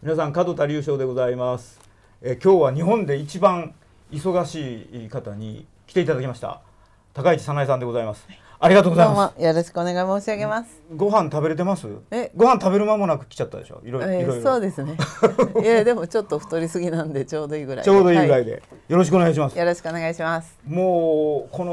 皆さん門田隆翔でございますえ今日は日本で一番忙しい方に来ていただきました高市早苗さんでございます、ありがとうございます。よろしくお願い申し上げます。ご飯食べれてます？え、ご飯食べる間もなく来ちゃったでしょ。いろいろ。えー、そうですね。いやでもちょっと太りすぎなんでちょうどいいぐらい。ちょうどいいぐらいで、はい、よろしくお願いします。よろしくお願いします。もうこ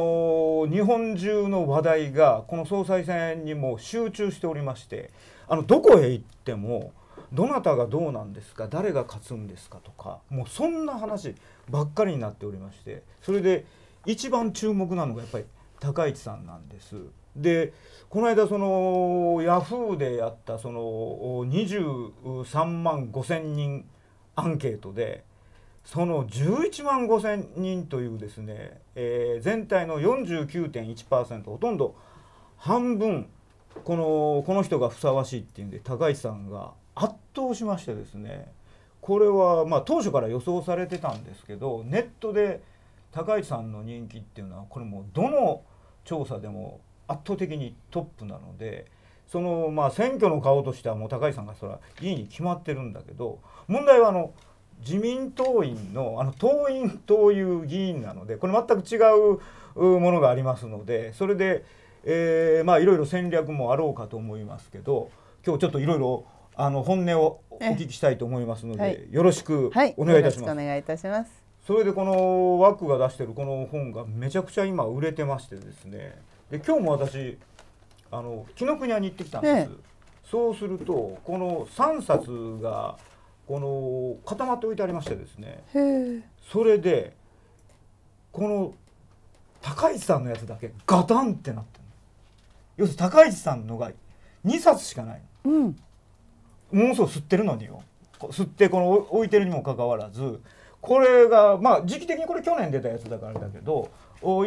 の日本中の話題がこの総裁選にも集中しておりまして、あのどこへ行っても。どなたがどうなんですか誰が勝つんですかとかもうそんな話ばっかりになっておりましてそれで一番注目なのがやっぱり高市さんなんです。でこの間そのヤフーでやったその23万5,000人アンケートでその11万5,000人というですね、えー、全体の49.1%ほとんど半分このこの人がふさわしいっていうんで高市さんが圧倒しましてですねこれはまあ当初から予想されてたんですけどネットで高市さんの人気っていうのはこれもどの調査でも圧倒的にトップなのでそのまあ選挙の顔としてはもう高市さんがそれはいいに決まってるんだけど問題はあの自民党員のあの党員という議員なのでこれ全く違うものがありますのでそれで、えまいろいろ戦略もあろうかと思いますけど今日ちょっといろいろあの本音をお聞きしたいと思いますので、よろしくお願いいたします。はい、お願いいたします。それでこのワックが出してるこの本がめちゃくちゃ今売れてましてですね。で今日も私あの紀ノ国屋に行ってきたんです。そうするとこの三冊がこの固まっておいてありましてですね。それでこの高市さんのやつだけガタンってなってる。要するに高市さんのが二冊しかない。うん。ものすごい吸ってるのによ吸ってこの置いてるにもかかわらずこれがまあ時期的にこれ去年出たやつだからだけど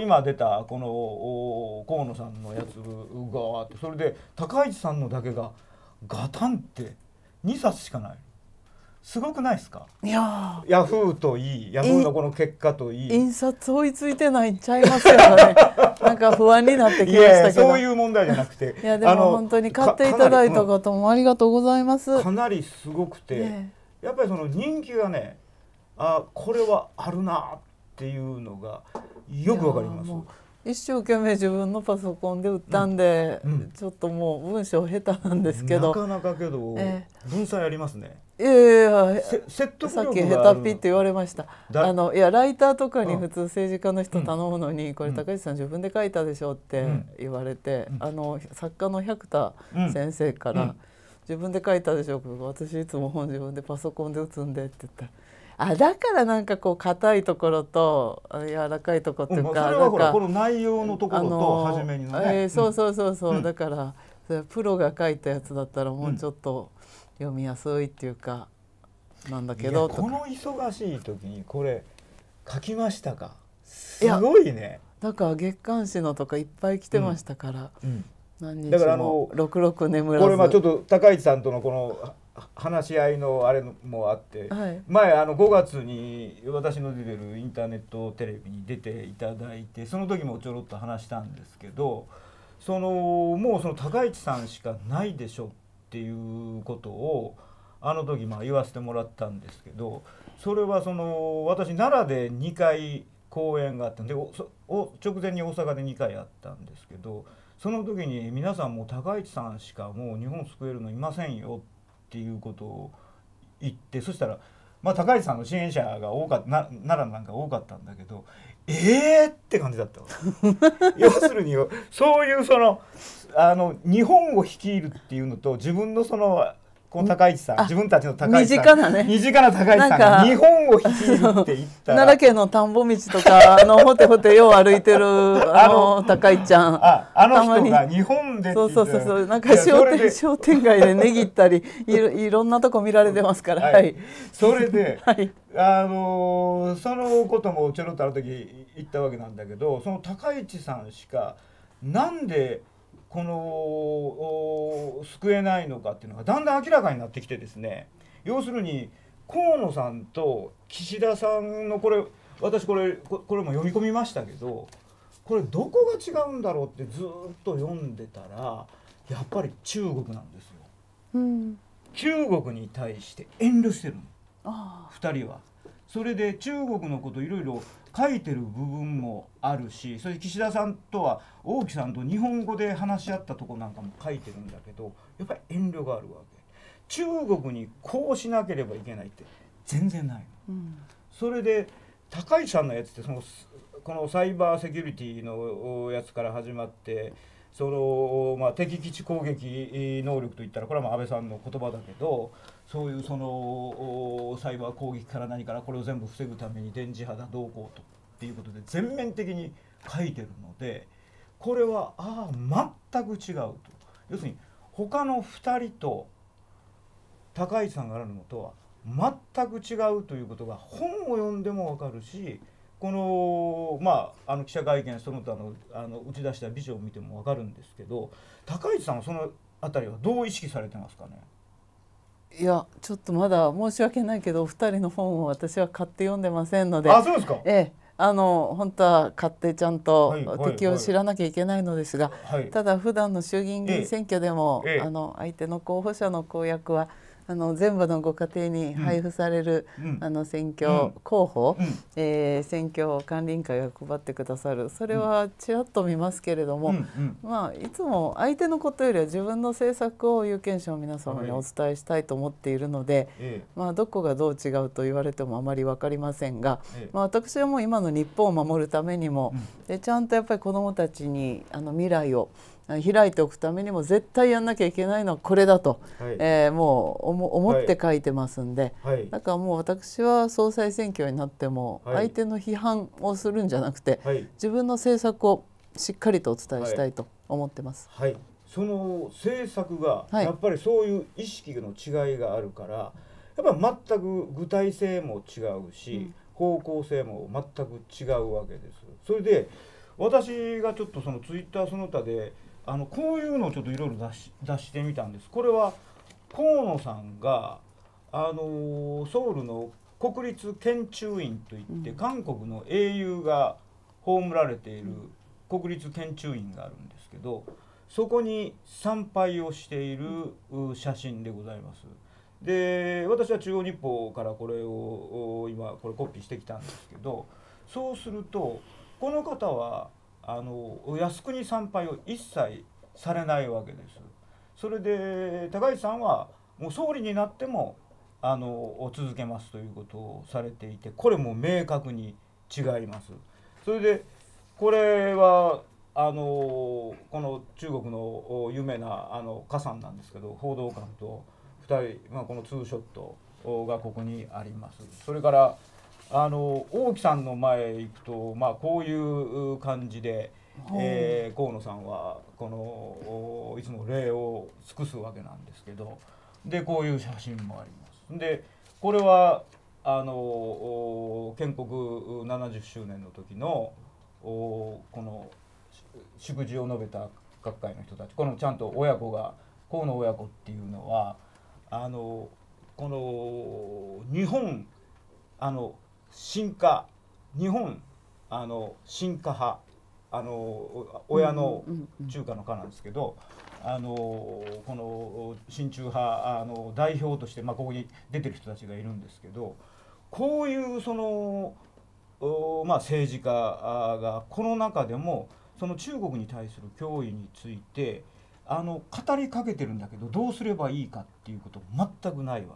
今出たこの河野さんのやつがあってそれで高市さんのだけがガタンって2冊しかない。すごくないですか。いやヤフーといい、ヤフーのこの結果といい。印刷追いついてないんちゃいますよね。なんか不安になってきましたそういう問題じゃなくて。いや、でも本当に買っていただいたともありがとうございます。かなりすごくて、ね、やっぱりその人気がね、あ、これはあるなっていうのがよくわかります。一生懸命自分のパソコンで売ったんで、うんうん、ちょっともう文章下手なんですけど。なかなかけど、えー、文才ありますね。いやいや説得さっき「ヘタピ」って言われましたあのいやライターとかに普通政治家の人頼むのに、うん、これ高橋さん自分で書いたでしょって言われて、うん、あの作家の百田先生から、うん「自分で書いたでしょ私いつも本自分でパソコンで打つんで」って言ったあだからなんかこう硬いところと柔らかいところっていうか、うん、それはこの内容のところと初めにのね、えー、そうそうそうそう、だからプロが書いたやつだったらもうちょっと、読みやすいっていうかなんだけどこの忙しい時にこれ書きましたかすごいねだから月刊誌のとかいっぱい来てましたから、うん、何日だからあの六六眠らずこれまあちょっと高市さんとのこの話し合いのあれもあって、はい、前あの5月に私の出てるインターネットテレビに出ていただいてその時もちょろっと話したんですけどそのもうその高市さんしかないでしょっっていうことをあの時まあ言わせてもらったんですけどそれはその私奈良で2回公演があったんでお直前に大阪で2回あったんですけどその時に皆さんもう高市さんしかもう日本救えるのいませんよっていうことを言ってそしたら。まあ、高市さんの支援者が多かった奈良なんか多かったんだけどえーって感じだった 要するにそういうそのあの日本を率いるっていうのと自分のそのこの高市さん自分たちの高市さん身近なね身近な高市さんが日本を率いるって言ったら奈良県の田んぼ道とかあのほてほてよう歩いてる あの高市ちゃんああの人が日本でそうそうそうそうなんか商店商店街でね ぎったりいろいろんなとこ見られてますから、はい、はい、それで、はいあのそのこともちょろっとある時言ったわけなんだけどその高市さんしかなんでこの救えないのかっていうのがだんだん明らかになってきてですね要するに河野さんと岸田さんのこれ私これこれも読み込みましたけどこれどこが違うんだろうってずっと読んでたらやっぱり中国なんですよ。うん、中国に対して遠慮してるの2人は。それで中国のこといろいろ書いてる部分もあるしそれ岸田さんとは王毅さんと日本語で話し合ったとこなんかも書いてるんだけどやっぱり遠慮があるわけ中国にこうしなければいけないって全然ないの、うん、それで高市さんのやつってそのこのサイバーセキュリティのやつから始まってそのまあ、敵基地攻撃能力といったらこれはまあ安倍さんの言葉だけどそういうそのサイバー攻撃から何からこれを全部防ぐために電磁波だどうこうとっていうことで全面的に書いてるのでこれはああ全く違うと要するに他の2人と高市さんがあるのとは全く違うということが本を読んでも分かるしこの,、まあ、あの記者会見その他のあの打ち出したビジョンを見ても分かるんですけど高市さんはその辺りはどう意識されてますかねいやちょっとまだ申し訳ないけどお二人の本を私は買って読んでませんのであそうですか、ええ、あの本当は買ってちゃんと敵を知らなきゃいけないのですが、はいはいはい、ただ普段の衆議院議員選挙でも、ええ、あの相手の候補者の公約は、えあの全部のご家庭に配布される、うん、あの選挙候補、うん、えー、選挙管理委員会が配ってくださるそれはちらっと見ますけれども、うん、まあ、いつも相手のことよりは自分の政策を有権者の皆様にお伝えしたいと思っているので、まあ、どこがどう違うと言われてもあまり分かりませんが、まあ、私はもう今の日本を守るためにも、でちゃんとやっぱり子どもたちにあの未来を開いておくためにも絶対やんなきゃいけないのはこれだと、はい、えー、もう思って書いてますんで、はいはい、だからもう私は総裁選挙になっても相手の批判をするんじゃなくて、自分の政策をしっかりとお伝えしたいと思ってます。はいその政策がやっぱりそういう意識の違いがあるから、やっぱり全く具体性も違うし、うん、方向性も全く違うわけです。それで私がちょっとそのツイッターその他であのこういうのをちょっといろいろ出してみたんです。これは河野さんがあのソウルの国立研究院といって、うん、韓国の英雄が葬られている国立研究院があるんですけどそこに参拝をしている写真でございます。で私は中央日報からこれを今これコピーしてきたんですけどそうするとこの方はあの靖国参拝を一切されないわけです。それで高市さんはもう総理になってもあの続けますということをされていてこれも明確に違います。それでこれはあのこの中国の有名なあの火山なんですけど報道官と2人、まあ、このツーショットがここにあります。それからあの大木さんの前行くと、まあ、こういう感じで、えー、河野さんはこのいつも礼を尽くすわけなんですけどでこういう写真もあります。でこれはあの建国70周年の時のこの祝辞を述べた学会の人たちこのちゃんと親子が河野親子っていうのはあのこの日本あの進化日本あの進化派あの親の中華の華なんですけど、あのこの親中派あの代表として、まあ、ここに出てる人たちがいるんですけどこういうその、まあ、政治家がこの中でもその中国に対する脅威についてあの語りかけてるんだけどどうすればいいかっていうこと全くないわ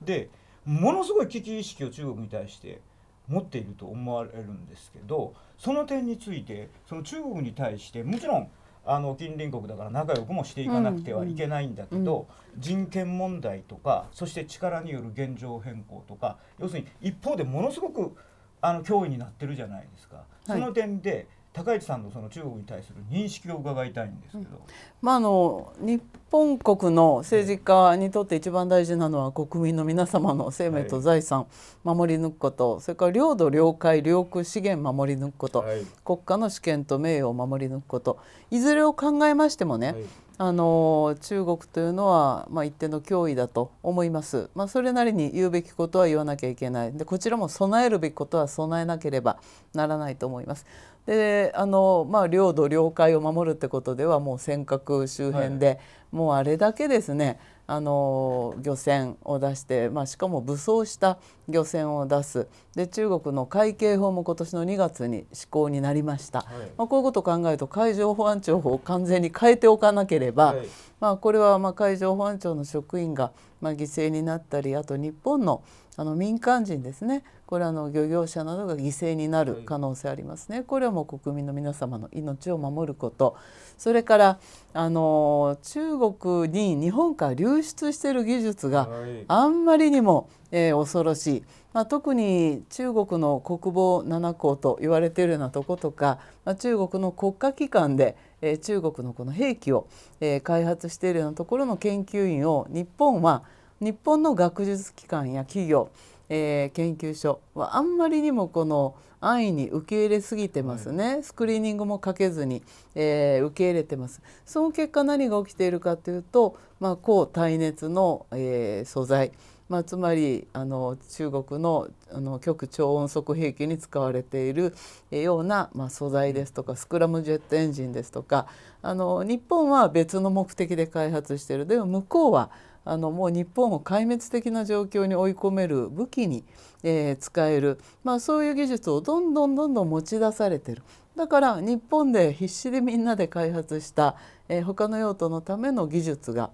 けです。でものすごい危機意識を中国に対して持っていると思われるんですけどその点についてその中国に対してもちろんあの近隣国だから仲良くもしていかなくてはいけないんだけど、人権問題とかそして力による現状変更とか要するに一方でものすごくあの脅威になってるじゃないですか。その点で、高市さんのその中国に対する認識を伺いたいんですけど、まあ、あの日本国の政治家にとって一番大事なのは国民の皆様の生命と財産守り抜くこと、それから領土領海領空資源守り抜くこと、はい、国家の主権と名誉を守り抜くこといずれを考えましてもね、はいあの中国というのは、まあ、一定の脅威だと思います、まあ、それなりに言うべきことは言わなきゃいけないでこちらも備えるべきことは備えなければならないと思います。であの、まあ、領土領海を守るってことではもう尖閣周辺で、はい、もうあれだけですねあの漁船を出して、まあ、しかも武装した漁船を出すで中国の海警法も今年の2月に施行になりました、はい、まあ、こういうことを考えると海上保安庁法を完全に変えておかなければ、はい、まあ、これはま海上保安庁の職員がま犠牲になったりあと日本のあの民間人ですねこれはの漁業者などが犠牲になる可能性ありますね。これはもう国民の皆様の命を守ることそれからあの中国に日本から流出している技術があんまりにも、えー、恐ろしい、まあ、特に中国の国防7校と言われているようなとことか、まあ、中国の国家機関で、えー、中国のこの兵器を、えー、開発しているようなところの研究員を日本は日本の学術機関や企業、え研究所はあんまりにもこの安易に受け入れすぎてますね、はい、スクリーニングもかけずに、えー、受け入れてますその結果何が起きているかというと、まあ、高耐熱の、えー、素材まあ、つまりあの中国のあの極超音速兵器に使われているような、まあ、素材ですとかスクラムジェットエンジンですとかあの日本は別の目的で開発してるでも向こうはあのもう日本を壊滅的な状況に追い込める武器に、えー、使える、まあ、そういう技術をどんどんどんどん持ち出されてる。だから日本で必死でみんなで開発した、えー、他の用途のための技術が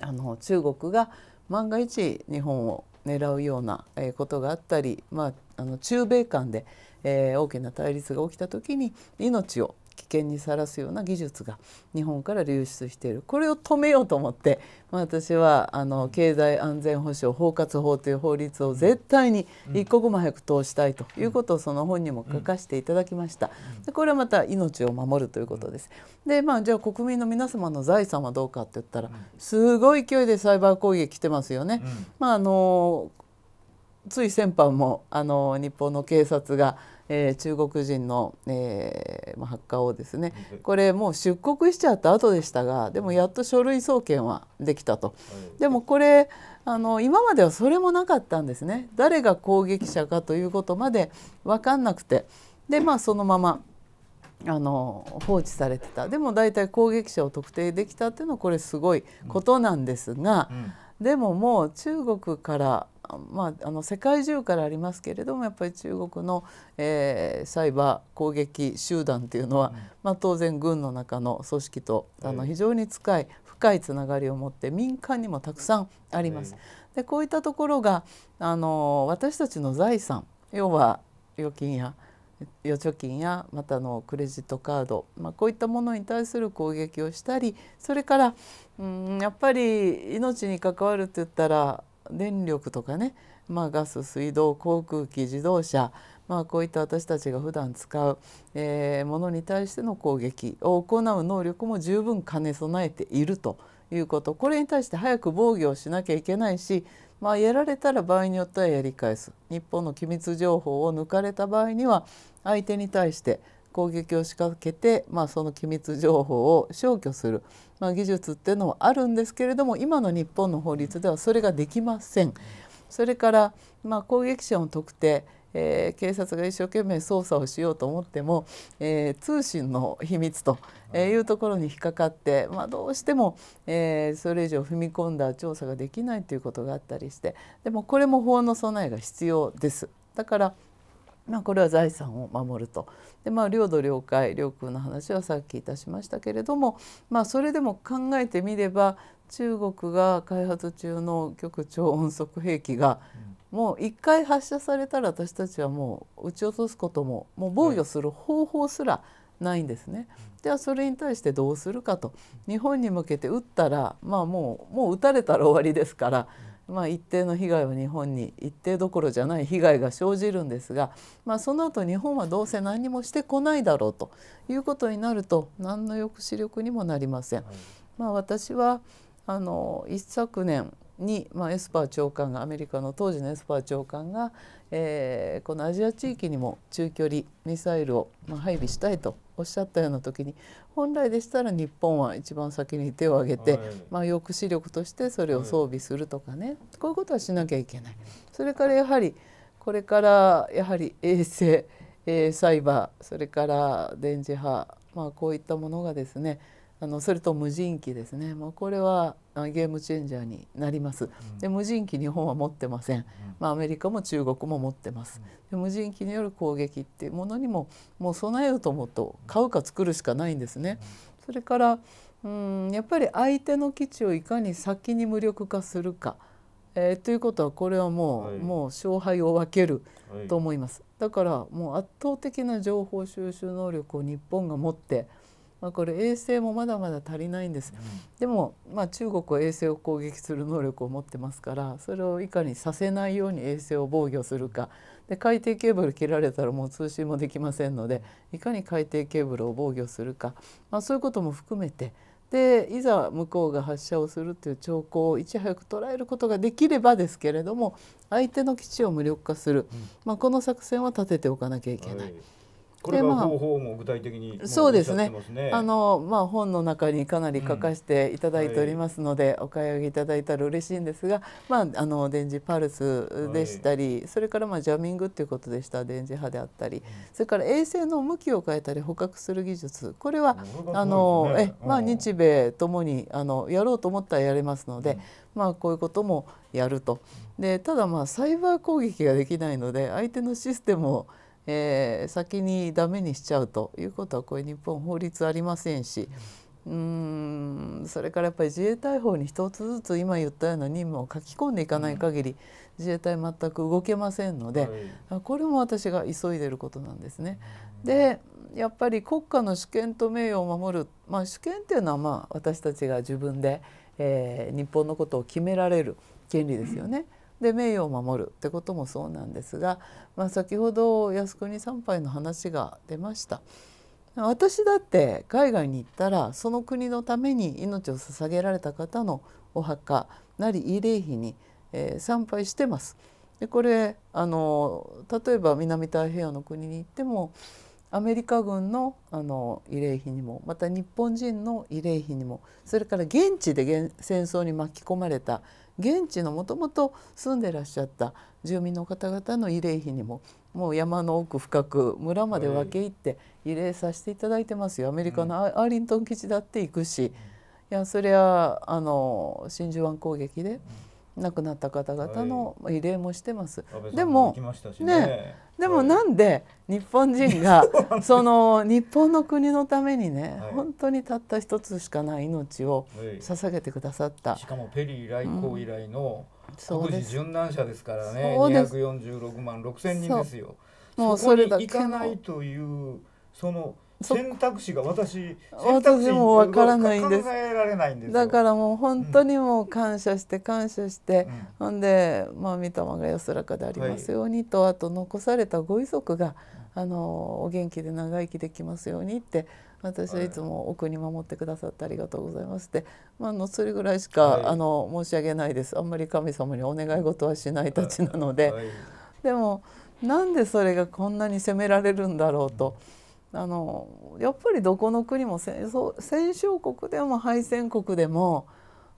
あの中国が万が一日本を狙うようなことがあったり、まあ、あの中米間で、えー、大きな対立が起きた時に命を危険にさらすような技術が日本から流出しているこれを止めようと思って、まあ、私はあの経済安全保障包括法という法律を絶対に一刻も早く通したいということをその本にも書かせていただきました。でこれはまた命を守るということです。でまあじゃあ国民の皆様の財産はどうかって言ったらすごい勢いでサイバー攻撃来てますよね。まああのつい先般もあの日本の警察がえー、中国人の、えーまあ、発火をですねこれもう出国しちゃった後でしたがでもやっと書類送検はできたと。でもこれあの今まではそれもなかったんですね誰が攻撃者かということまで分かんなくてでまあそのままあの放置されてたでも大体攻撃者を特定できたっていうのはこれすごいことなんですが、うんうん、でももう中国からまあ、あの世界中からありますけれどもやっぱり中国の、えー、サイバー攻撃集団というのは、うん、まあ、当然軍の中の組織とあの非常に近い深いつながりを持って民間にもたくさんあります。でこういったところがあの私たちの財産要は預金や預貯金やまたのクレジットカード、まあ、こういったものに対する攻撃をしたりそれからうんやっぱり命に関わるとい言ったら電力とかね、まあ、ガス水道航空機自動車、まあ、こういった私たちが普段使う、えー、ものに対しての攻撃を行う能力も十分兼ね備えているということこれに対して早く防御をしなきゃいけないし、まあ、やられたら場合によってはやり返す日本の機密情報を抜かれた場合には相手に対して攻撃を仕掛けて、まあ、その機密情報を消去する、まあ、技術っていうのはあるんですけれども今の日本の法律ではそれができません。それから、まあ、攻撃者を特定えー、警察が一生懸命捜査をしようと思っても、えー、通信の秘密というところに引っかかって、まあ、どうしても、えー、それ以上踏み込んだ調査ができないということがあったりしてでもこれも法の備えが必要です。だからまあ、これは財産を守るとで、まあ、領土領海領空の話はさっきいたしましたけれども、まあ、それでも考えてみれば中国が開発中の極超音速兵器がもう1回発射されたら私たちはもう撃ち落とすことももう防御する方法すらないんですね。ではそれに対してどうするかと日本に向けて撃ったらまあもうもう撃たれたら終わりですから。まあ、一定の被害は日本に一定どころじゃない被害が生じるんですが、まあ、その後日本はどうせ何もしてこないだろうということになると何の抑止力にもなりません。まあ、私はあの一昨年に、まあ、エスパー長官がアメリカの当時のエスパー長官が、えー、このアジア地域にも中距離ミサイルを、まあ、配備したいとおっしゃったような時に本来でしたら日本は一番先に手を挙げて、はい、まあ、抑止力としてそれを装備するとかね、はい、こういうことはしなきゃいけない。それからやはりこれからやはり衛星、えー、サイバーそれから電磁波、まあ、こういったものがですねあのそれと無人機ですねもうこれはゲームチェンジャーになります。で無人機日本は持ってません。まあ、アメリカも中国も持ってます。で無人機による攻撃っていうものにももう備えようと思うと買うか作るしかないんですね。それからうんやっぱり相手の基地をいかに先に無力化するか、えー、ということはこれはもうはい、もう勝敗を分けると思います。だからもう圧倒的な情報収集能力を日本が持って、まあ、これ衛星もまだまだ足りないんです、うん、でも、まあ、中国は衛星を攻撃する能力を持ってますからそれをいかにさせないように衛星を防御するかで海底ケーブル切られたらもう通信もできませんのでいかに海底ケーブルを防御するか、まあ、そういうことも含めてでいざ向こうが発射をするという兆候をいち早く捉えることができればですけれども相手の基地を無力化する、うん、まあ、この作戦は立てておかなきゃいけない、はいこれは方法も具体的に、そうですねあの、まあ、本の中にかなり書かせていただいておりますので、うんはい、お買い上げいただいたら嬉しいんですが、まあ、あの電磁パルスでしたり、はい、それからまあジャミングっていうことでした電磁波であったり、それから衛星の向きを変えたり捕獲する技術これは、ね、あのえ、まあ、日米ともにあのやろうと思ったらやれますので、うん、まあ、こういうこともやると。でただまあサイバー攻撃ができないので相手のシステムをえー、先にダメにしちゃうということはこれ日本法律ありませんし。うんそれからやっぱり自衛隊法に一つずつ今言ったような任務を書き込んでいかない限り、自衛隊全く動けませんので、これも私が急いでることなんですね。でやっぱり国家の主権と名誉を守る、まあ、主権っていうのはまあ私たちが自分で、えー、日本のことを決められる権利ですよね。で名誉を守るってこともそうなんですが、まあ、先ほど靖国参拝の話が出ました。私だって海外に行ったらその国のために命を捧げられた方のお墓なり慰霊碑に、えー、参拝してます。でこれあの例えば南太平洋の国に行ってもアメリカ軍のあの慰霊碑にもまた日本人の慰霊碑にもそれから現地で戦争に巻き込まれた現地のもともと住んでらっしゃった住民の方々の慰霊碑にももう山の奥深く村まで分け入って慰霊させていただいてますよアメリカのアーリントン基地だって行くし、いやそりゃあの真珠湾攻撃で。亡くなった方々の慰霊もしてます。はい、でもね、ね、でもなんで日本人が、は い、その日本の国のためにね、はい、本当にたった一つしかない命を捧げてくださった。しかもペリー来航以来の国事殉難者ですからね、うん、246万六千人ですよ。もうそれだけ行かないというその。選択肢が私私もわからないんですだからもう本当にもう感謝して感謝して、うん、ほんでまあ御霊が安らかでありますようにと、あと残されたご遺族があのお元気で長生きできますようにって私はいつも奥に守ってくださってありがとうございますって、まあ、のそれぐらいしか、はい、あの申し上げないですあんまり神様にお願い事はしないたちなので、はい、でもなんでそれがこんなに責められるんだろうと。うんあのやっぱりどこの国も戦勝国でも敗戦国でも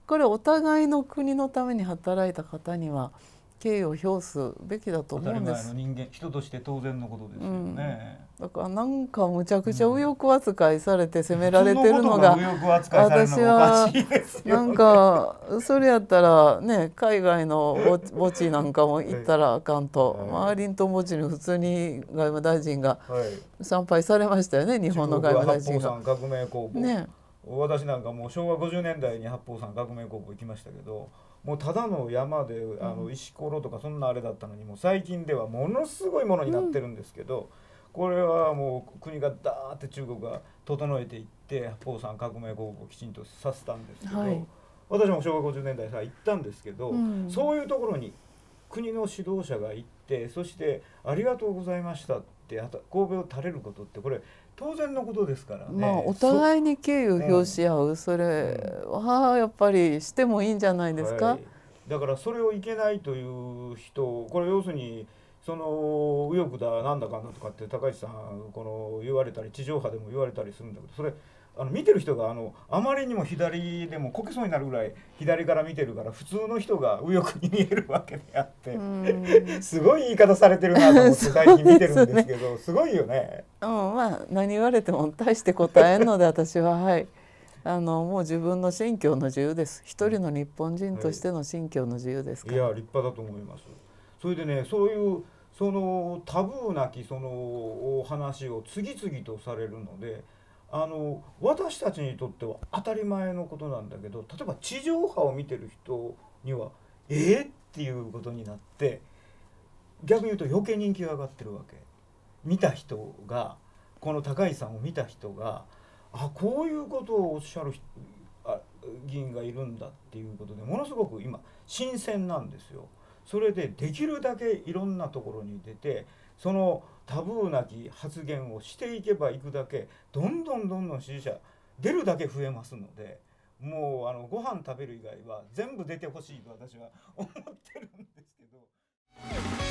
これお互いの国のために働いた方には敬意を表すべきだと思うんです。人間人として当然のことですよね。うんかなんかむちゃくちゃ右翼扱いされて責められてるのが,、私はなんかそれやったらね海外の墓地なんかも行ったらあかんと、周りアーリントン墓地に普通に外務大臣が参拝されましたよね、日本の外務大臣が。ね私なんかもう昭和50年代に八方山革命工房行きましたけどもうただの山であの石ころとかそんなあれだったのにもう最近ではものすごいものになってるんですけど、うんこれはもう国がダーって中国が整えていってポーさん革命広告をきちんとさせたんですけど、はい、私も昭和50年代さ行ったんですけど、うん、そういうところに国の指導者が行ってそして「ありがとうございました」って神戸を垂れることってこれ当然のことですからね。まあ、お互いに敬意を表し合うそ,、れはやっぱりしてもいいんじゃないですか。はい、だからそれをいけないという人これ要するにその右翼だなんだかんだとかって高市さんこの言われたり地上波でも言われたりするんだけどそれあの見てる人があのあまりにも左でもこけそうになるぐらい左から見てるから普通の人が右翼に見えるわけであってすごい言い方されてるなと思って最近見てるんですけどす、ね,、ごいよね。うん、まあ何言われても大して答えんので私ははい。あのもう自分の信教の自由です一人の日本人としての信教の自由です、はい、いや立派だと思いますそれでねそういうそのタブーなきそのお話を次々とされるのであの私たちにとっては当たり前のことなんだけど例えば地上波を見てる人にはえー、っていうことになって逆に言うと余計人気が上がってるわけ。見た人がこの高市さんを見た人があこういうことをおっしゃるあ議員がいるんだっていうことでものすごく今新鮮なんですよ。それでできるだけいろんなところに出てそのタブーなき発言をしていけばいくだけどんどんどんどん支持者出るだけ増えますのでもうあのご飯食べる以外は全部出てほしいと私は思ってるんですけど。